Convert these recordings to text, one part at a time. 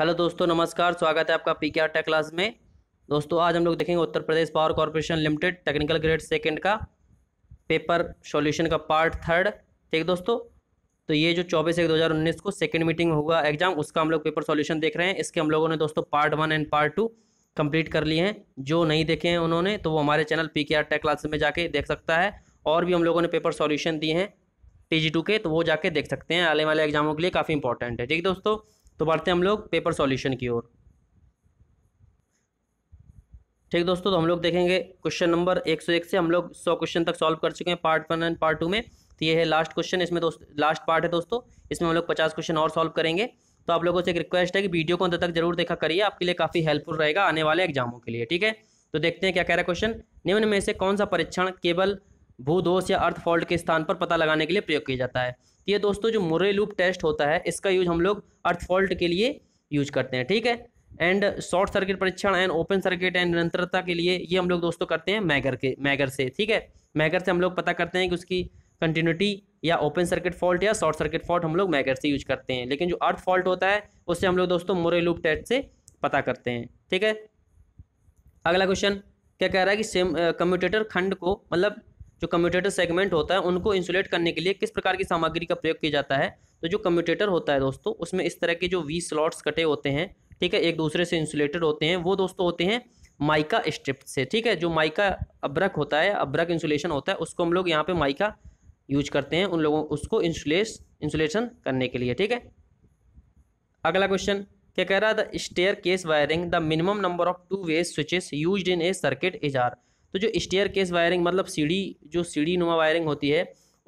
hello दोस्तों नमस्कार स्वागत है आपका पी के टेक क्लास में दोस्तों आज हम लोग देखेंगे Uttar Pradesh power corporation limited technical grade second का पेपर सॉल्यूशन का पार्ट थर्ड ठीक दोस्तों तो ये जो 24 एक 2019 को सेकंड मीटिंग होगा एग्जाम उसका हम लोग पेपर सॉल्यूशन देख रहे हैं इसके हम लोगों ने दोस्तों part one and part two complete कर लिए हैं जो नहीं देखे हैं उन्होंने तो वो हमारे channel P K tech class में जाके देख सकता है और भी हम लोगों ने पेपर सॉल्यूशन दिए हैं टी के तो वो जाके देख सकते हैं आने वाले एग्जामों के लिए काफ़ी इंपॉर्टेंट है ठीक दोस्तों तो बढ़ते हैं हम लोग पेपर सॉल्यूशन की ओर ठीक दोस्तों तो हम लोग देखेंगे क्वेश्चन नंबर 101 से हम लोग 100 क्वेश्चन तक सॉल्व कर चुके हैं part one and part two में तो ये है लास्ट क्वेश्चन इसमें दोस्त लास्ट पार्ट है दोस्तों इसमें हम लोग 50 क्वेश्चन और सॉल्व करेंगे तो आप लोगों से एक रिक्वेस्ट है कि वीडियो को अंत तक जरूर देखा करिए आपके लिए काफ़ी हेल्पफुल रहेगा आने वाले एग्जामों के लिए ठीक है तो देखते हैं क्या कह रहा है क्वेश्चन निम्न में से कौन सा परीक्षण केवल भूदोष या अर्थ फॉल्ट के स्थान पर पता लगाने के लिए प्रयोग किया जाता है तो ये दोस्तों जो मुरे लूप टेस्ट होता है इसका यूज हम लोग अर्थ फॉल्ट के लिए यूज करते हैं ठीक है एंड शॉर्ट सर्किट परीक्षण एंड ओपन सर्किट एंड निरंतरता के लिए ये हम लोग दोस्तों करते हैं मैगर के मैगर से ठीक है मैगर से हम लोग पता करते हैं कि उसकी कंटिन्यूटी या ओपन सर्किट फॉल्ट या शॉर्ट सर्किट फॉल्ट हम लोग मैगर से यूज करते हैं लेकिन जो अर्थ फॉल्ट होता है उससे हम लोग दोस्तों मोरे लूप टेस्ट से पता करते हैं ठीक है अगला क्वेश्चन क्या कह रहा है कि सेम कम्यूटेटर खंड को मतलब जो कम्यूटेटर सेगमेंट होता है उनको इंसुलेट करने के लिए किस प्रकार की सामग्री का प्रयोग किया जाता है तो जो कम्यूटेटर होता है दोस्तों उसमें इस तरह के जो वी स्लॉट्स कटे होते हैं ठीक है एक दूसरे से इंसुलेटेड होते हैं वो दोस्तों होते हैं माइका स्ट्रिप से ठीक है जो माइका अब्रक होता है अब्रक इंसुलेशन होता है उसको हम लोग यहाँ पे माइका यूज करते हैं उन लोगों उसको इंसुलेस इंसुलेशन करने के लिए ठीक है अगला क्वेश्चन क्या कह रहा है the staircase wiring the minimum number of two way switches use in a circuit is are तो जो स्टेयर केस वायरिंग मतलब सीढ़ी जो सीढ़ी नुमा वायरिंग होती है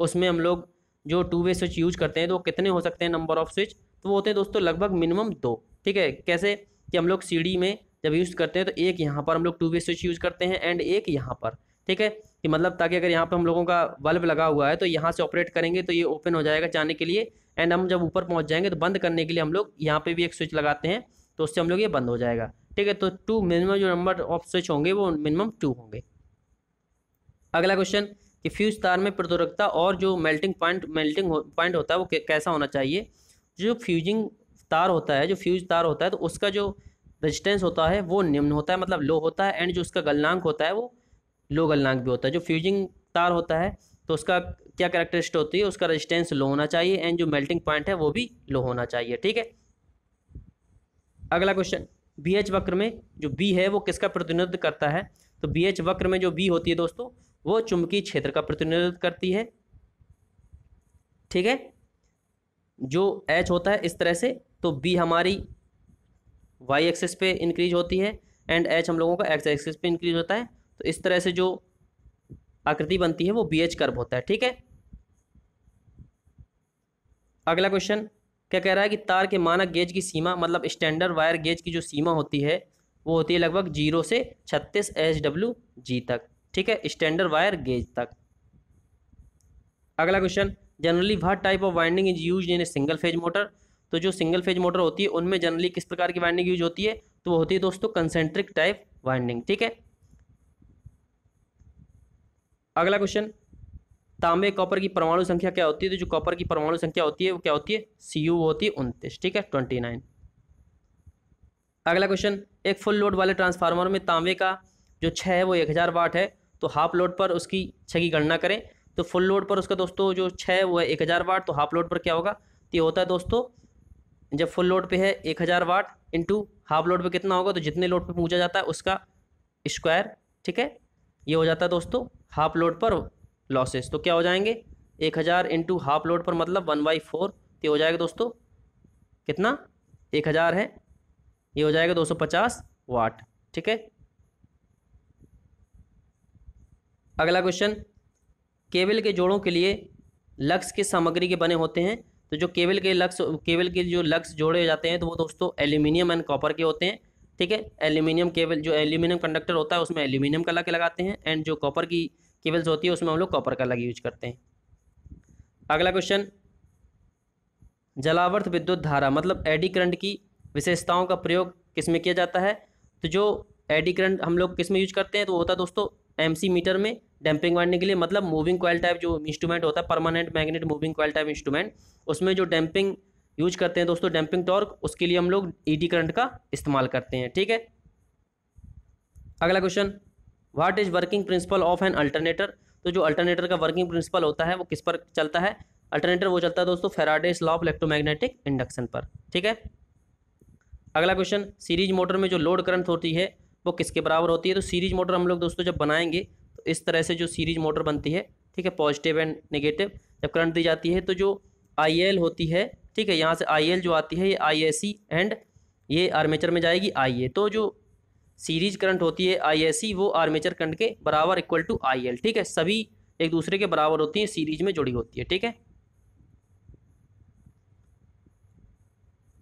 उसमें हम लोग जो टू वे स्विच यूज करते हैं तो कितने हो सकते हैं नंबर ऑफ स्विच तो वो होते हैं दोस्तों लगभग मिनिमम दो ठीक है कैसे कि हम लोग सीढ़ी में जब यूज़ करते हैं तो एक यहाँ पर हम लोग टू वे स्विच यूज़ करते हैं एंड एक यहाँ पर ठीक है कि मतलब ताकि अगर यहाँ पर हम लोगों का बल्ब लगा हुआ है तो यहाँ से ऑपरेट करेंगे तो ये ओपन हो जाएगा जाने के लिए एंड हम जब ऊपर पहुँच जाएंगे तो बंद करने के लिए हम लोग यहाँ पर भी एक स्विच लगाते हैं तो उससे हम लोग ये बंद हो जाएगा ठीक है तो टू मिनिमम जो नंबर ऑफ स्विच होंगे वो मिनिमम टू होंगे अगला क्वेश्चन कि फ्यूज तार में प्रतिरोधकता और जो मेल्टिंग पॉइंट मेल्टिंग हो, पॉइंट होता है वो कैसा होना चाहिए जो फ्यूजिंग तार होता है जो फ्यूज तार होता है तो उसका जो रेजिस्टेंस होता है वो निम्न होता है मतलब लो होता है एंड जो उसका गलनांक होता है वो लो गलनांक भी होता है जो फ्यूजिंग तार होता है तो उसका क्या करेक्टरिस्ट होती है उसका रेजिस्टेंस लो होना चाहिए एंड जो मेल्टिंग पॉइंट है वो भी लो होना चाहिए ठीक है अगला क्वेश्चन बी एच वक्र में जो बी है वो किसका प्रतिनिधित्व करता है तो बी एच वक्र में जो बी होती है दोस्तों वो चुंबकीय क्षेत्र का प्रतिनिधित्व करती है ठीक है जो एच होता है इस तरह से तो बी हमारी वाई एक्सेस पे इंक्रीज होती है एंड एच हम लोगों का एक्स एक्सेस पे इंक्रीज होता है तो इस तरह से जो आकृति बनती है वो बी एच कर्व होता है ठीक है अगला क्वेश्चन क्या कह रहा है कि तार के मानक गेज की सीमा मतलब स्टैंडर्ड वायर गेज की जो सीमा होती है वो होती है लगभग जीरो से छत्तीस एच डब्ल्यू जी तक ठीक है स्टैंडर्ड वायर गेज तक अगला क्वेश्चन जनरली वह type of winding is use in a single phase motor तो जो सिंगल फेज मोटर होती है उनमें जनरली किस प्रकार की वाइंडिंग यूज होती है तो वो होती है दोस्तों कंसेंट्रिक टाइप वाइंडिंग ठीक है अगला क्वेश्चन तांबे कॉपर की परमाणु संख्या क्या होती है तो जो कॉपर की परमाणु संख्या होती है वो क्या होती है सी होती है उनतीस ठीक है ट्वेंटी नाइन अगला क्वेश्चन एक फुल लोड वाले ट्रांसफार्मर में तांबे का जो छः है वो एक हज़ार वाट है तो हाफ लोड पर उसकी छ की गणना करें तो फुल लोड पर उसका दोस्तों जो छः वो है एक हज़ार वाट तो हाफ लोड पर क्या होगा तो ये होता है दोस्तों जब फुल लोड पे है एक हज़ार वाट इंटू हाफ लोड पे कितना होगा तो जितने लोड पे पूछा जाता है उसका स्क्वायर ठीक है ये हो जाता है दोस्तों हाफ लोड पर लॉसेस तो क्या हो जाएंगे एक हज़ार इंटू हाफ लोड पर मतलब वन बाई फोर तो हो जाएगा दोस्तों कितना एक हज़ार है ये हो जाएगा 250 वाट ठीक है अगला क्वेश्चन केबल के जोड़ों के लिए लक्स के सामग्री के बने होते हैं तो जो केबल के लक्स केबल के जो लक्स जोड़े जाते हैं तो वो दोस्तों एल्यूमिनियम एंड कॉपर के होते हैं ठीक है एल्यूमिनियम केबल जो एल्यूमिनियम कंडक्टर होता है उसमें एल्यूमिनियम का लग लगाते हैं एंड जो कॉपर की केबल्स होती है उसमें हम लोग कॉपर का लग यूज करते हैं अगला क्वेश्चन जलावर्त विद्युत धारा मतलब एडी करंट की विशेषताओं का प्रयोग किस में किया जाता है तो जो एडी करंट हम लोग किस में यूज करते हैं तो होता है दोस्तों एम मीटर में डैम्पिंग मारने के लिए मतलब मूविंग कॉयल टाइप जो इंस्ट्रूमेंट होता है permanent magnet moving coil type instrument उसमें जो डैम्पिंग यूज करते हैं दोस्तों डैम्पिंग टॉर्क उसके लिए हम लोग ईडी करंट का इस्तेमाल करते हैं ठीक है अगला question what is working principle of an alternator तो जो अल्टरनेटर का वर्किंग प्रिंसिपल होता है वो किस पर चलता है अल्टरनेटर वो चलता है दोस्तों Faraday's law of electromagnetic induction पर ठीक है अगला क्वेश्चन सीरीज मोटर में जो लोड करंट होती है वो किसके बराबर होती है तो सीरीज मोटर हम लोग दोस्तों जब बनाएंगे तो इस तरह से जो सीरीज मोटर बनती है ठीक है पॉजिटिव एंड नेगेटिव जब करंट दी जाती है तो जो आई होती है ठीक है यहाँ से आई जो आती है ये आई एंड ये आर्मेचर में जाएगी आई तो जो सीरीज करंट होती है आई वो आर्मेचर करंट के बराबर इक्वल टू आई ठीक है सभी एक दूसरे के बराबर होती हैं सीरीज में जुड़ी होती है ठीक है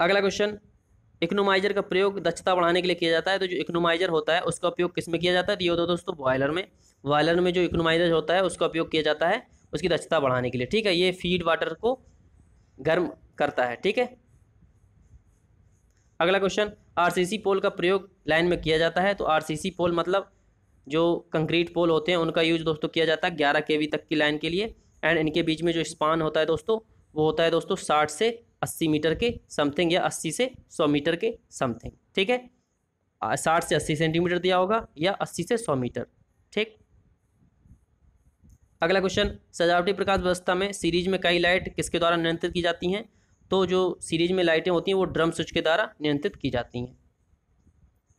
अगला क्वेश्चन इकोनोमाइजर का प्रयोग दक्षता बढ़ाने के लिए किया जाता है तो जो इकोनोमाइजर होता है उसका उपयोग किस में किया जाता है तो ये होता है दोस्तों बॉयलर में बॉयलर में जो इकोनोमाइजर होता है उसका उपयोग किया जाता है उसकी दक्षता बढ़ाने के लिए ठीक है ये फीड वाटर को गर्म करता है ठीक है अगला क्वेश्चन आरसीसी पोल का प्रयोग लाइन में किया जाता है तो आरसीसी पोल मतलब जो कंक्रीट पोल होते हैं उनका यूज दोस्तों किया जाता है ग्यारह के तक की लाइन के लिए एंड इनके बीच में जो स्पान होता है दोस्तों वो होता है दोस्तों साठ से अस्सी मीटर के समथिंग या अस्सी से सौ मीटर के समथिंग ठीक है साठ से अस्सी सेंटीमीटर दिया होगा या अस्सी से सौ मीटर ठीक अगला क्वेश्चन सजावटी प्रकाश व्यवस्था में सीरीज में कई लाइट किसके द्वारा नियंत्रित की जाती हैं तो जो सीरीज में लाइटें होती हैं वो ड्रम स्विच के द्वारा नियंत्रित की जाती हैं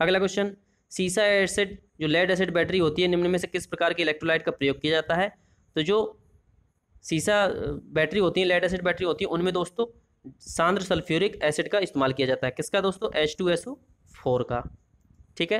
अगला क्वेश्चन सीसा एसिड जो लेड एसिड बैटरी होती है निम्न में से किस प्रकार के इलेक्ट्रोलाइट का प्रयोग किया जाता है तो जो सीसा बैटरी होती है लेड एसिड बैटरी होती है उनमें दोस्तों सांद्र सल्फ्यूरिक एसिड का इस्तेमाल किया जाता है किसका दोस्तों H two S O four का ठीक है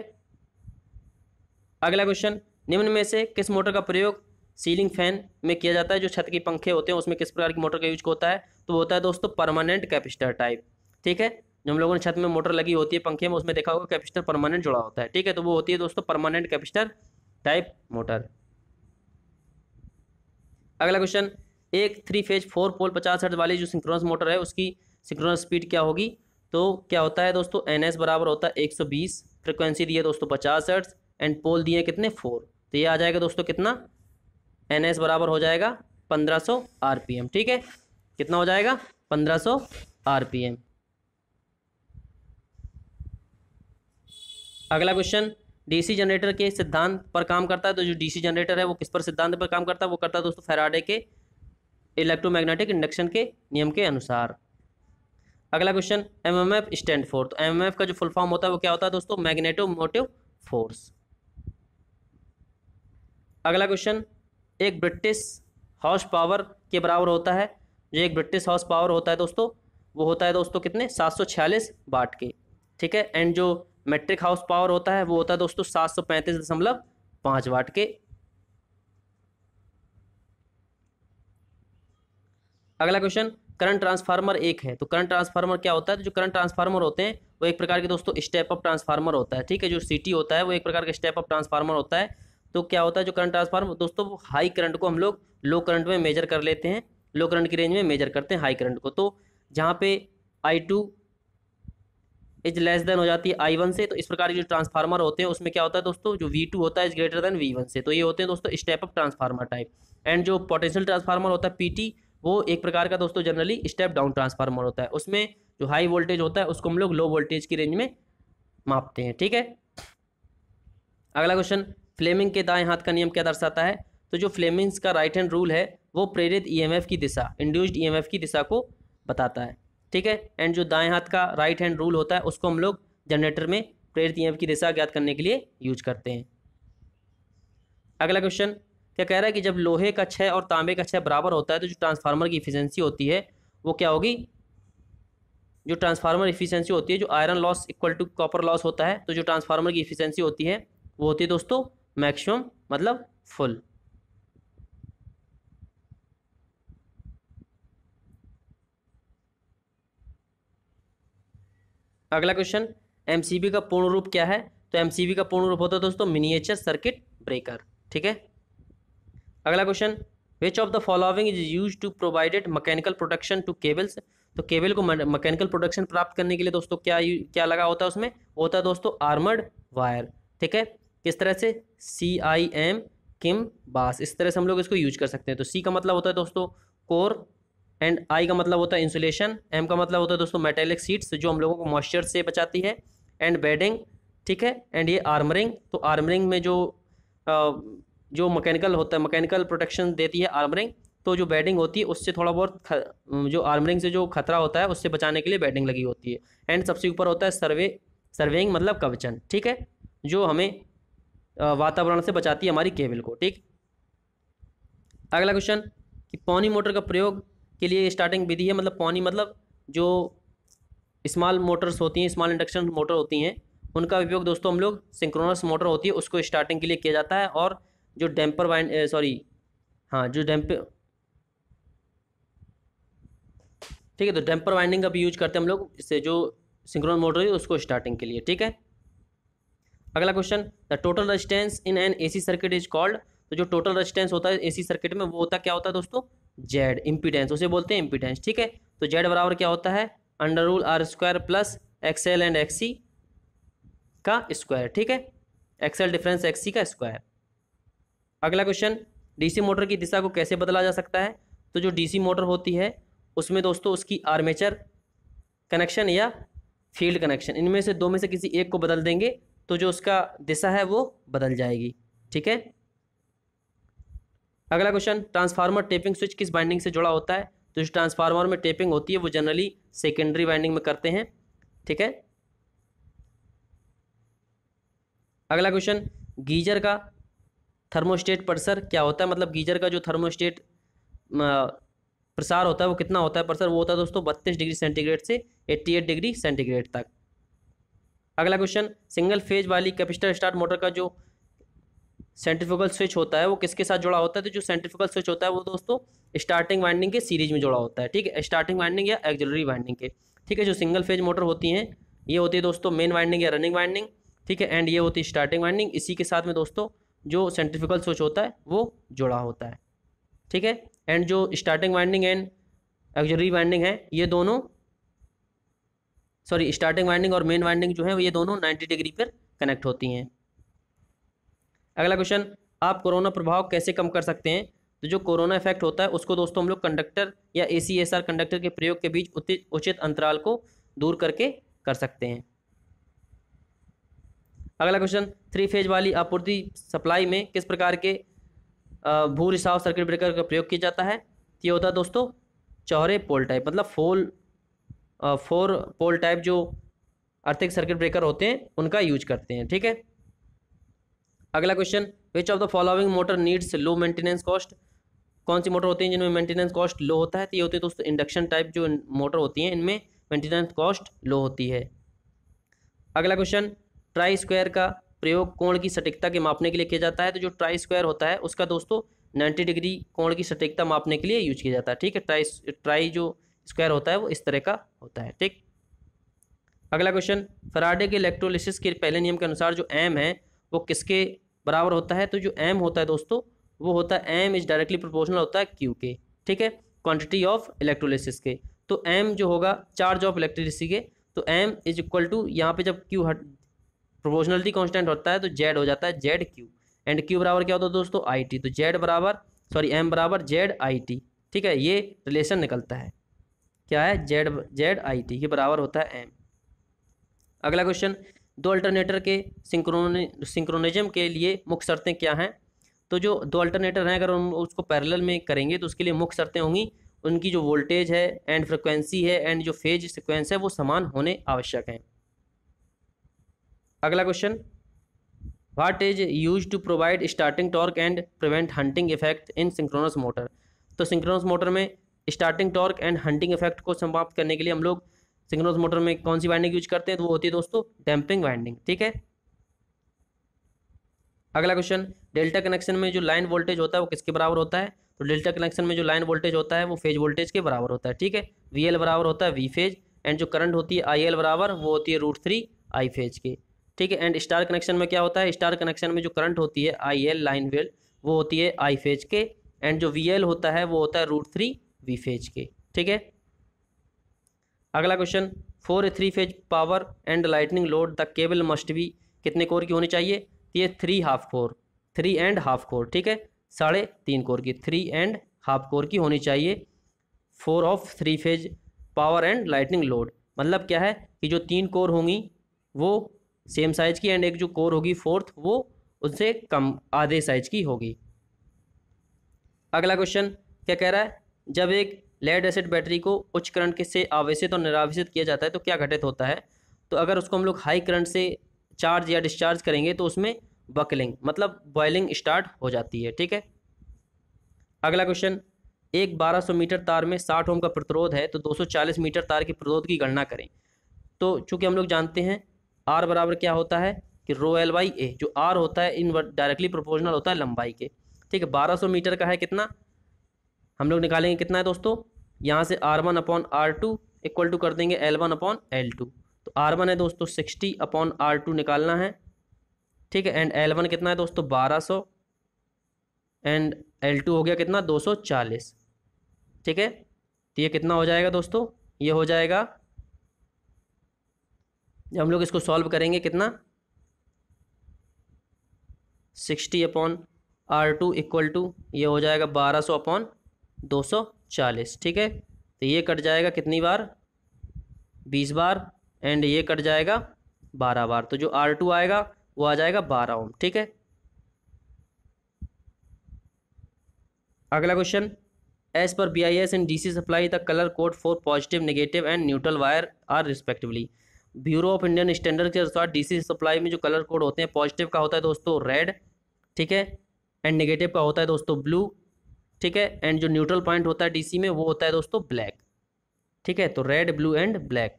अगला क्वेश्चन निम्न में से किस मोटर का प्रयोग सीलिंग फैन में किया जाता है जो छत के पंखे होते हैं उसमें किस प्रकार की मोटर का यूज होता है तो होता है दोस्तों परमानेंट कैपेसिटर टाइप ठीक है जो हम लोगों ने छत में मोटर लगी होती है पंखे में उसमें देखा होगा कैपेसिटर परमानेंट जुड़ा होता है ठीक है तो वो होती है दोस्तों परमानेंट कैपेसिटर टाइप मोटर अगला क्वेश्चन एक थ्री फेज फोर पोल पचास हर्ट वाली जो सिंक्रोनस मोटर है उसकी सिंक्रोनस स्पीड क्या होगी तो क्या होता है दोस्तों एन एस बराबर होता है एक सौ बीस फ्रिक्वेंसी दी है दोस्तों पचास हर्ट्स एंड पोल दिए कितने फोर तो ये आ जाएगा दोस्तों कितना एन एस बराबर हो जाएगा पंद्रह सौ आर पी एम ठीक है कितना हो जाएगा पंद्रह सौ आर पी एम अगला क्वेश्चन डीसी जनरेटर के सिद्धांत पर काम करता है तो जो डीसी जनरेटर है वो किस पर सिद्धांत पर काम करता है वो करता है दोस्तों फेराडे के इलेक्ट्रोमैग्नेटिक इंडक्शन के नियम के अनुसार अगला question M M F stand for तो एम का जो फुल फॉर्म होता है वो क्या होता है दोस्तों मैग्नेटो मोटिव फोर्स अगला क्वेश्चन एक ब्रिटिश हाउस पावर के बराबर होता है जो एक ब्रिटिश हाउस पावर होता है दोस्तों वो होता है दोस्तों कितने सात सौ छियालीस बाट के ठीक है एंड जो मेट्रिक हाउस पावर होता है वो होता है दोस्तों सात सौ पैंतीस दशमलव पाँच वाट के अगला क्वेश्चन करंट ट्रांसफार्मर एक है तो करंट ट्रांसफार्मर क्या होता है तो जो करंट ट्रांसफार्मर होते हैं वो एक प्रकार के दोस्तों स्टेप अप ट्रांसफार्मर होता है ठीक है जो सिटी होता है वो एक प्रकार का स्टेप अप ट्रांसफार्मर होता है तो क्या होता है जो करंट ट्रांसफार्मर दोस्तों हाई करंट को हम लोग लो करंट में मेजर कर लेते हैं लो करंट की रेंज में मेजर करते हैं हाई करंट को तो जहाँ पे I two is less than हो जाती है आई वन से तो इस प्रकार के जो ट्रांसफार्मर होते हैं उसमें क्या होता है दोस्तों जो वी टू होता है is greater than V one से तो ये होते हैं दोस्तों step up transformer type and जो पोटेंशियल ट्रांसफार्मर होता है पी टी वो एक प्रकार का दोस्तों जनरली स्टेप डाउन ट्रांसफार्मर होता है उसमें जो हाई वोल्टेज होता है उसको हम लोग लो वोल्टेज की रेंज में मापते हैं ठीक है अगला क्वेश्चन फ्लेमिंग के दाएं हाथ का नियम क्या दर्शाता है तो जो फ्लेमिंग्स का राइट हैंड रूल है वो प्रेरित ईएमएफ की दिशा इंड्यूस्ड ईएमएफ की दिशा को बताता है ठीक है एंड जो दाएं हाथ का राइट हैंड रूल होता है उसको हम लोग जनरेटर में प्रेरित ईएमएफ की दिशा ज्ञात करने के लिए यूज करते हैं अगला क्वेश्चन क्या कह रहा है कि जब लोहे का छः और तांबे का छः बराबर होता है तो जो ट्रांसफार्मर की इफिशेंसी होती है वो क्या होगी जो ट्रांसफार्मर इफिशेंसी होती है जो iron loss equal to copper loss होता है तो जो ट्रांसफार्मर की इफिशेंसी होती है वो होती है दोस्तों मैक्सिमम मतलब फुल अगला क्वेश्चन एमसीबी का पूर्ण रूप क्या है तो एमसीबी का पूर्ण रूप होता है दोस्तों मिनिएचर सर्किट ब्रेकर ठीक है अगला question which of the following is use to provided mechanical protection to cables तो केबल को मैकेनिकल प्रोटेक्शन प्राप्त करने के लिए दोस्तों क्या क्या लगा होता है उसमें होता है दोस्तों आर्मर्ड वायर ठीक है किस तरह से सी आई एम किम बास इस तरह से हम लोग इसको यूज कर सकते हैं तो सी का मतलब होता है दोस्तों कोर एंड आई का मतलब होता है इंसुलेशन एम का मतलब होता है दोस्तों मेटेलिक सीट्स जो हम लोगों को मॉइस्चर से बचाती है एंड बेडिंग ठीक है एंड ये आर्मरिंग तो आर्मरिंग में जो जो मैकेनिकल होता है मैकेनिकल प्रोटेक्शन देती है आर्मरिंग तो जो बैटिंग होती है उससे थोड़ा बहुत जो आर्मरिंग से जो खतरा होता है उससे बचाने के लिए बैटिंग लगी होती है एंड सबसे ऊपर होता है सर्वे सर्वेइंग मतलब कवचन ठीक है जो हमें वातावरण से बचाती है हमारी केबल को ठीक अगला क्वेश्चन कि पौनी मोटर का प्रयोग के लिए स्टार्टिंग विधि है मतलब पौनी मतलब जो स्मॉल मोटर्स होती हैं स्मॉल इंडक्शन मोटर होती हैं उनका उपयोग दोस्तों हम लोग सिंक्रोनस मोटर होती है उसको स्टार्टिंग के लिए किया जाता है और जो डैम्पर वाइंड सॉरी हाँ जो डैम्प ठीक है तो डैम्पर वाइंडिंग का भी यूज करते हैं हम लोग इससे जो सिंक्रोन मोटर है उसको स्टार्टिंग के लिए ठीक है अगला question the total resistance in an AC circuit is called तो जो टोटल रजिस्टेंस होता है एसी सर्किट में वो होता क्या होता है दोस्तों जेड इम्पीडेंस उसे बोलते हैं इम्पीडेंस ठीक है तो जेड बराबर क्या होता है under root R square plus XL and XC का स्क्वायर ठीक है एक्सएल डिफरेंस एक्सी का स्क्वायर अगला क्वेश्चन डीसी मोटर की दिशा को कैसे बदला जा सकता है तो जो डीसी मोटर होती है उसमें दोस्तों उसकी आर्मेचर कनेक्शन या फील्ड कनेक्शन इनमें से दो में से किसी एक को बदल देंगे तो जो उसका दिशा है वो बदल जाएगी ठीक है अगला क्वेश्चन ट्रांसफार्मर टेपिंग स्विच किस बाइंडिंग से जुड़ा होता है तो जो ट्रांसफार्मर में टेपिंग होती है वो जनरली सेकेंडरी बाइंडिंग में करते हैं ठीक है अगला क्वेश्चन गीजर का थर्मोस्टेट प्रसर क्या होता है मतलब गीजर का जो थर्मोस्टेट प्रसार होता है वो कितना होता है प्रसर वो होता है दोस्तों बत्तीस डिग्री सेंटीग्रेड से एट्टी एट डिग्री सेंटीग्रेड तक अगला क्वेश्चन सिंगल फेज वाली कैपेसिटर स्टार्ट मोटर का जो सेंट्रिफिकल स्विच होता है वो किसके साथ जुड़ा होता है तो जो सेंट्रिफिकल स्विच होता है वो दोस्तों स्टार्टिंग वाइंडिंग के सीरीज में जुड़ा होता है ठीक है स्टार्टिंग वाइंडिंग या एक्जलरी वाइंडिंग के ठीक है जो सिंगल फेज मोटर होती हैं ये होती है दोस्तों मेन वाइंडिंग या रनिंग वाइंडिंग ठीक है एंड ये होती है स्टार्टिंग वाइंडिंग इसी के साथ में दोस्तों जो सेंट्रिफिकल स्विच होता है वो जुड़ा होता है ठीक है एंड जो starting winding and auxiliary winding है ये दोनों सॉरी स्टार्टिंग वाइंडिंग और मेन वाइंडिंग जो है ये दोनों नाइन्टी डिग्री पर कनेक्ट होती हैं अगला क्वेश्चन आप कोरोना प्रभाव कैसे कम कर सकते हैं तो जो कोरोना इफेक्ट होता है उसको दोस्तों हम लोग कंडक्टर या ए कंडक्टर के प्रयोग के बीच उचित अंतराल को दूर करके कर सकते हैं अगला क्वेश्चन थ्री फेज वाली आपूर्ति सप्लाई में किस प्रकार के भू रिसाव सर्किट ब्रेकर का प्रयोग किया जाता है ये होता है दोस्तों चौहरे पोल टाइप मतलब फोल फोर पोल टाइप जो अर्थिक सर्किट ब्रेकर होते हैं उनका यूज करते हैं ठीक है अगला question which of the following motor needs low maintenance cost कौन सी मोटर होती हैं जिनमें मेंटेनेंस कॉस्ट लो होता है तो ये होती है दोस्तों इंडक्शन टाइप जो मोटर होती हैं इनमें मेंटेनेंस कॉस्ट लो होती है अगला क्वेश्चन ट्राई स्क्वायर का प्रयोग कोण की सटीकता के मापने के लिए किया जाता है तो जो ट्राई स्क्वायर होता है उसका दोस्तों 90 डिग्री कोण की सटीकता मापने के लिए यूज किया जाता है ठीक है ट्राई ट्राई जो स्क्वायर होता है वो इस तरह का होता है ठीक अगला क्वेश्चन फराडे के इलेक्ट्रोलिसिस के पहले नियम के अनुसार जो एम है वो किसके बराबर होता है तो जो एम होता है दोस्तों वो होता है एम इज डायरेक्टली प्रोपोर्शनल होता है क्यू के ठीक है क्वांटिटी ऑफ इलेक्ट्रोलिसिस के तो एम जो होगा चार्ज ऑफ इलेक्ट्रिसिटी के तो एम इज इक्वल टू यहाँ पे जब क्यू हट प्रोपोर्शनलिटी कांस्टेंट होता है तो जेड हो जाता है जेड क्यू एंड क्यू बराबर क्या होता है दोस्तों आई टी तो जेड बराबर सॉरी एम बराबर जेड आई टी ठीक है ये रिलेशन निकलता है क्या है जेड जेड आई टी ये बराबर होता है एम अगला क्वेश्चन दो अल्टरनेटर के सिंक्रोनि सिंक्रोनिज्म के लिए मुख्य शर्तें क्या हैं तो जो दो अल्टरनेटर हैं अगर हम उसको पैरेलल में करेंगे तो उसके लिए मुख्य शर्तें होंगी उनकी जो वोल्टेज है एंड फ्रिक्वेंसी है एंड जो फेज सिक्वेंस है वो समान होने आवश्यक हैं अगला question what is use to provide starting torque and prevent hunting effect in synchronous motor तो सिंक्रोनस मोटर में starting torque and hunting effect को समाप्त करने के लिए हम लोग सिंक्रोनस मोटर में कौन सी वाइंडिंग यूज करते हैं तो वो होती है दोस्तों डैम्पिंग वाइंडिंग ठीक है अगला क्वेश्चन डेल्टा कनेक्शन में जो लाइन वोल्टेज होता है वो किसके बराबर होता है तो डेल्टा कनेक्शन में जो लाइन वोल्टेज होता है वो फेज वोल्टेज के बराबर होता है ठीक है वी बराबर होता है वी फेज एंड जो करंट होती है आई बराबर वो होती है रूट थ्री आई फेज के ठीक है एंड स्टार कनेक्शन में क्या होता है स्टार कनेक्शन में जो करंट होती है आई एल लाइन वेल वो होती है आई फेज के एंड जो वी एल होता है वो होता है रूट थ्री वी फेज के ठीक है अगला question four three phase power and lightning load the cable must be कितने कोर की होनी चाहिए तो ये three half core three and half core ठीक है साढ़े तीन कोर की थ्री एंड हाफ कोर की होनी चाहिए four of three phase power and lightning load मतलब क्या है कि जो तीन कोर होंगी वो सेम साइज की एंड एक जो कोर होगी फोर्थ वो उससे कम आधे साइज की होगी अगला क्वेश्चन क्या कह रहा है जब एक लेड एसिड बैटरी को उच्च करंट से आवेशित और निरावेशित किया जाता है तो क्या घटित होता है तो अगर उसको हम लोग हाई करंट से चार्ज या डिस्चार्ज करेंगे तो उसमें बकलिंग मतलब बॉयलिंग स्टार्ट हो जाती है ठीक है अगला क्वेश्चन एक 1200 मीटर तार में 60 ओम का प्रतिरोध है तो 240 मीटर तार के प्रतिरोध की गणना करें तो चूंकि हम लोग जानते हैं आर बराबर क्या होता है कि रो एल वाई ए जो आर होता है इन डायरेक्टली प्रोपोर्शनल होता है लंबाई के ठीक है बारह सौ मीटर का है कितना हम लोग निकालेंगे कितना है दोस्तों यहाँ से R one upon R two equal to कर देंगे L one upon L two तो आर वन है दोस्तों सिक्सटी अपॉन आर टू निकालना है ठीक है एंड एल वन कितना है दोस्तों बारह सौ एंड एल टू हो गया कितना दो सौ चालीस ठीक है तो ये कितना हो जाएगा दोस्तों ये हो जाएगा जब हम लोग इसको सॉल्व करेंगे कितना sixty upon R two equal to ये हो जाएगा बारह सौ अपॉन दो सौ चालीस ठीक है तो ये कट जाएगा कितनी बार बीस बार एंड ये कट जाएगा बारह बार तो जो आर टू आएगा वो आ जाएगा बारह ओम ठीक है अगला question as per B I S and D C supply the colour code for positive negative and neutral wire are respectively bureau of Indian standard के अनुसार डीसी सप्लाई में जो कलर कोड होते हैं पॉजिटिव का होता है दोस्तों रेड ठीक है एंड नेगेटिव का होता है दोस्तों ब्लू ठीक है एंड जो न्यूट्रल पॉइंट होता है डीसी में वो होता है दोस्तों ब्लैक ठीक है तो रेड ब्लू एंड ब्लैक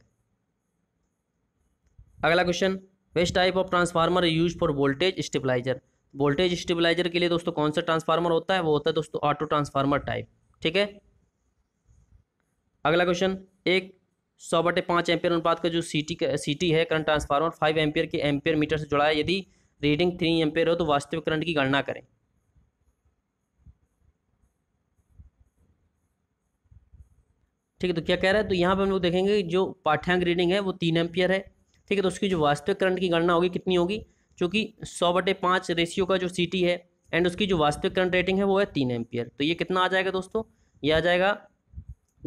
अगला question best type of transformer use for voltage stabiliser voltage stabiliser के लिए दोस्तों कौन सा ट्रांसफार्मर होता है वो होता है दोस्तों ऑटो ट्रांसफार्मर टाइप ठीक है अगला क्वेश्चन एक सौ बटे पाँच एम्पियर अनुपात का जो सीटी सीटी है करंट ट्रांसफार्मर फाइव एम्पियर के एम्पियर मीटर से जुड़ा है यदि रीडिंग थ्री एम्पियर हो तो वास्तविक करंट की गणना करें ठीक है तो क्या कह रहा है तो यहाँ पर हम लोग देखेंगे जो पाठ्यांक रीडिंग है वो तीन एम्पियर है ठीक है तो उसकी जो वास्तविक करंट की गणना होगी कितनी होगी चूँकि सौ बटे पाँच रेशियो का जो सीटी है एंड उसकी जो वास्तविक करंट रेटिंग है वो है तीन एम्पियर तो ये कितना आ जाएगा दोस्तों ये आ जाएगा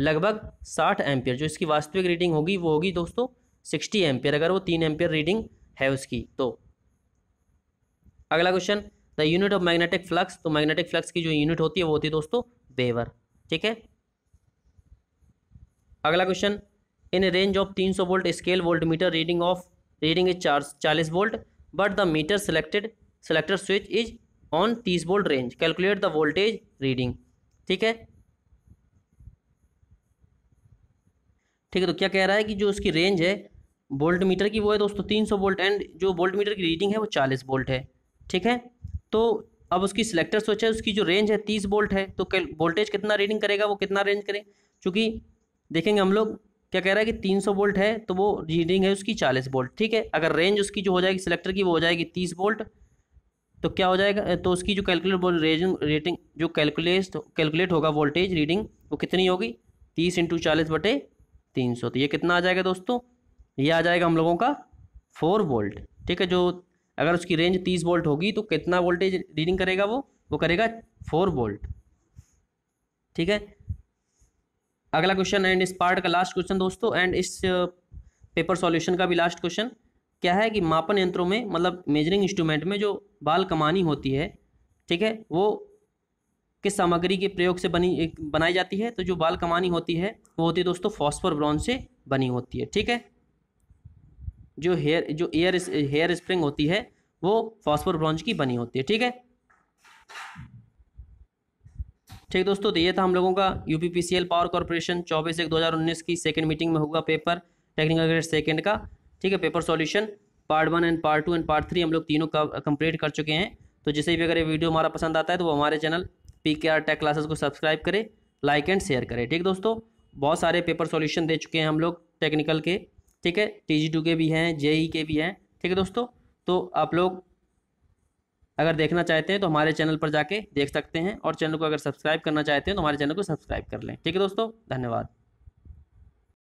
लगभग साठ एम्पियर जो इसकी वास्तविक रीडिंग होगी वो होगी दोस्तों सिक्सटी एम्पियर अगर वो तीन एम्पियर रीडिंग है उसकी तो अगला question the unit of magnetic flux तो मैग्नेटिक फ्लक्स की जो यूनिट होती है वो होती है दोस्तों वेवर ठीक है अगला क्वेश्चन इन रेंज ऑफ तीन सौ volt scale volt meter reading of reading is चार चालीस volt but the meter selected selector switch is on तीस volt range calculate the voltage reading ठीक है ठीक है तो क्या कह रहा है कि जो उसकी रेंज है वोल्ट मीटर की वो है दोस्तों तीन सौ वोल्ट एंड जो वोल्ट मीटर की रीडिंग है वो चालीस वोल्ट है ठीक है तो अब उसकी सिलेक्टर स्विच है उसकी जो रेंज है तीस वोल्ट है तो वोल्टेज कितना रीडिंग करेगा वो कितना रेंज करें चूँकि देखेंगे हम लोग क्या कह रहा है कि तीन सौ वोल्ट है तो वो रीडिंग है उसकी चालीस वोल्ट ठीक है अगर रेंज उसकी जो हो जाएगी सिलेक्टर की वो हो जाएगी तीस वोल्ट तो क्या हो जाएगा तो उसकी जो कैलकुलेट रेजिंग रेटिंग जो कैलकुलेट कैलकुलेट होगा वोल्टेज रीडिंग वो कितनी होगी तीस इंटू चालीस बटे तीन सौ तो ये कितना आ जाएगा दोस्तों ये आ जाएगा हम लोगों का फोर वोल्ट ठीक है जो अगर उसकी रेंज तीस वोल्ट होगी तो कितना वोल्टेज रीडिंग करेगा वो वो करेगा फोर वोल्ट ठीक है अगला क्वेश्चन एंड इस पार्ट का लास्ट क्वेश्चन दोस्तों एंड इस पेपर सॉल्यूशन का भी लास्ट क्वेश्चन क्या है कि मापन यंत्रों में मतलब मेजरिंग इंस्ट्रूमेंट में जो बाल कमानी होती है ठीक है वो किस सामग्री के प्रयोग से बनी एक बनाई जाती है तो जो बाल कमानी होती है वो होती है दोस्तों फॉस्फर ब्रॉन्ज से बनी होती है ठीक है जो हेयर जो एयर हेयर स्प्रिंग होती है वो फॉस्फर ब्रॉन्ज की बनी होती है ठीक है ठीक दोस्तों तो ये था हम लोगों का यूपीपीसीएल पावर कॉरपोरेशन चौबीस एक उन्नीस की सेकेंड मीटिंग में होगा पेपर टेक्निकल ग्रेड सेकेंड का ठीक है paper solution part one and part two and part three हम लोग तीनों का कंप्लीट कर चुके हैं तो जैसे भी अगर ये वीडियो हमारा पसंद आता है तो वो हमारे channel P K R tech classes को सब्सक्राइब करें लाइक एंड शेयर करें ठीक दोस्तों बहुत सारे पेपर सॉल्यूशन दे चुके हैं हम लोग टेक्निकल के ठीक है टी जी टू के भी हैं जे e के भी हैं ठीक है दोस्तों तो आप लोग अगर देखना चाहते हैं तो हमारे चैनल पर जाके देख सकते हैं और चैनल को अगर सब्सक्राइब करना चाहते हैं तो हमारे चैनल को सब्सक्राइब कर लें ठीक है दोस्तों धन्यवाद